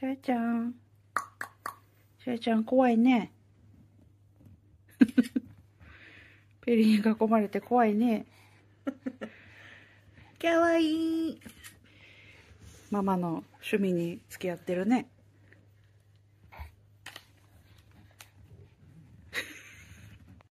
シャイちゃん。シいイちゃん怖いね。ペリーに囲まれて怖いね。かわいい。ママの趣味に付き合ってるね。